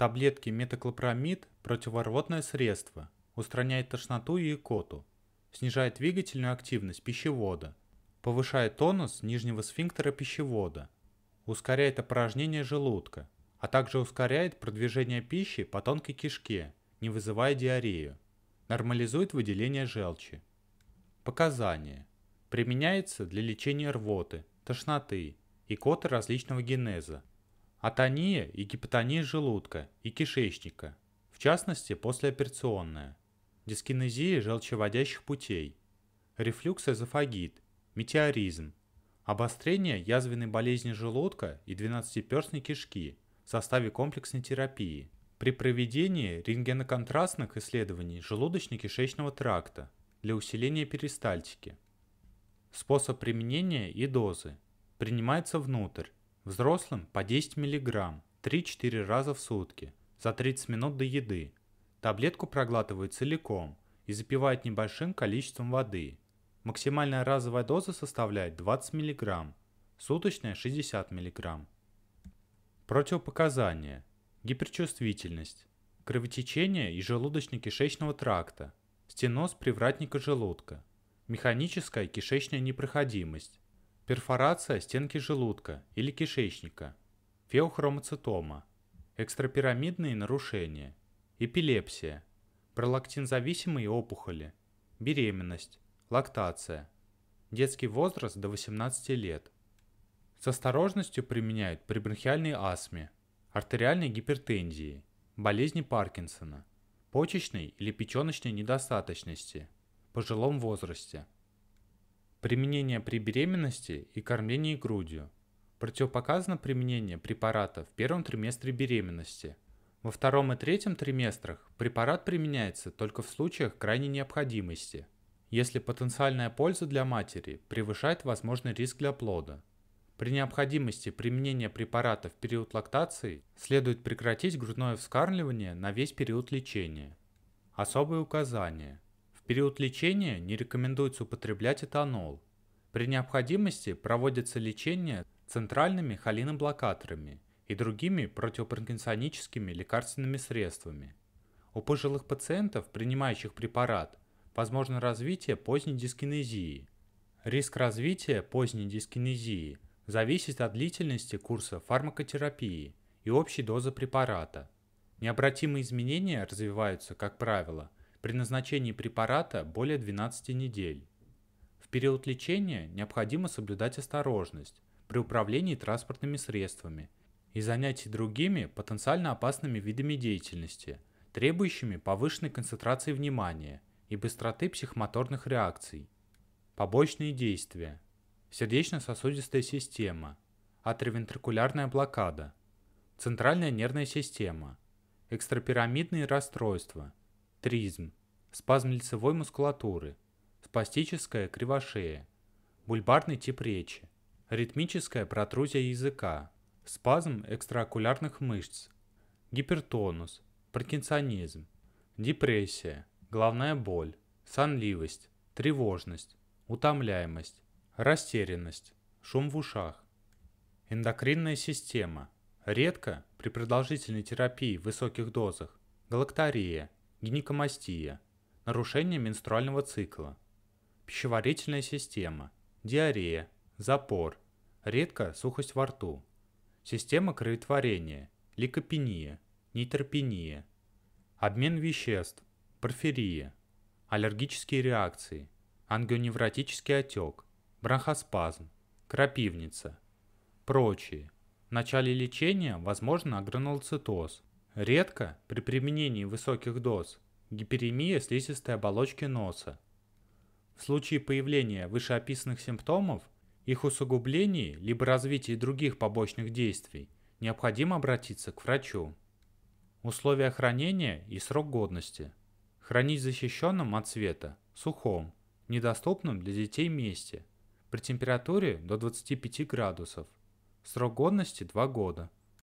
Таблетки метоклопромид – противорвотное средство, устраняет тошноту и икоту, снижает двигательную активность пищевода, повышает тонус нижнего сфинктера пищевода, ускоряет опорожнение желудка, а также ускоряет продвижение пищи по тонкой кишке, не вызывая диарею, нормализует выделение желчи. Показания. Применяется для лечения рвоты, тошноты, икоты различного генеза, атония и гипотония желудка и кишечника, в частности послеоперационная, дискинезия желчеводящих путей, рефлюкс-эзофагит, метеоризм, обострение язвенной болезни желудка и двенадцатиперстной кишки в составе комплексной терапии при проведении рентгеноконтрастных исследований желудочно-кишечного тракта для усиления перистальтики. Способ применения и дозы принимается внутрь, Взрослым по 10 мг 3-4 раза в сутки за 30 минут до еды. Таблетку проглатывают целиком и запивают небольшим количеством воды. Максимальная разовая доза составляет 20 мг, суточная 60 мг. Противопоказания. Гиперчувствительность, кровотечение и желудочно-кишечного тракта, стеноз привратника желудка, механическая кишечная непроходимость, перфорация стенки желудка или кишечника, феохромоцитома, экстрапирамидные нарушения, эпилепсия, пролактинзависимые опухоли, беременность, лактация, детский возраст до 18 лет. С осторожностью применяют при бронхиальной астме, артериальной гипертензии, болезни Паркинсона, почечной или печеночной недостаточности, пожилом возрасте. Применение при беременности и кормлении грудью. Противопоказано применение препарата в первом триместре беременности. Во втором и третьем триместрах препарат применяется только в случаях крайней необходимости, если потенциальная польза для матери превышает возможный риск для плода. При необходимости применения препарата в период лактации следует прекратить грудное вскармливание на весь период лечения. Особые указания – период лечения не рекомендуется употреблять этанол. При необходимости проводится лечение центральными холиноблокаторами и другими противопаркинсоническими лекарственными средствами. У пожилых пациентов, принимающих препарат, возможно развитие поздней дискинезии. Риск развития поздней дискинезии зависит от длительности курса фармакотерапии и общей дозы препарата. Необратимые изменения развиваются, как правило, при назначении препарата более 12 недель. В период лечения необходимо соблюдать осторожность при управлении транспортными средствами и занятии другими потенциально опасными видами деятельности, требующими повышенной концентрации внимания и быстроты психомоторных реакций. Побочные действия. Сердечно-сосудистая система. Атривентрикулярная блокада. Центральная нервная система. Экстрапирамидные расстройства – тризм, спазм лицевой мускулатуры, спастическая кривошея, бульбарный тип речи, ритмическая протрузия языка, спазм экстраокулярных мышц, гипертонус, паркинсонизм, депрессия, головная боль, сонливость, тревожность, утомляемость, растерянность, шум в ушах. Эндокринная система. Редко при продолжительной терапии в высоких дозах галактория, гинекомастия, нарушение менструального цикла, пищеварительная система, диарея, запор, редко сухость во рту, система кроветворения, ликопения, нейтропения, обмен веществ, порфирия, аллергические реакции, ангионевротический отек, бронхоспазм, крапивница, прочие. В начале лечения возможно агранулцитоз, Редко при применении высоких доз гиперемия слизистой оболочки носа. В случае появления вышеописанных симптомов, их усугублений либо развитии других побочных действий, необходимо обратиться к врачу. Условия хранения и срок годности. Хранить защищенным от света, сухом, недоступном для детей месте, при температуре до 25 градусов. Срок годности 2 года.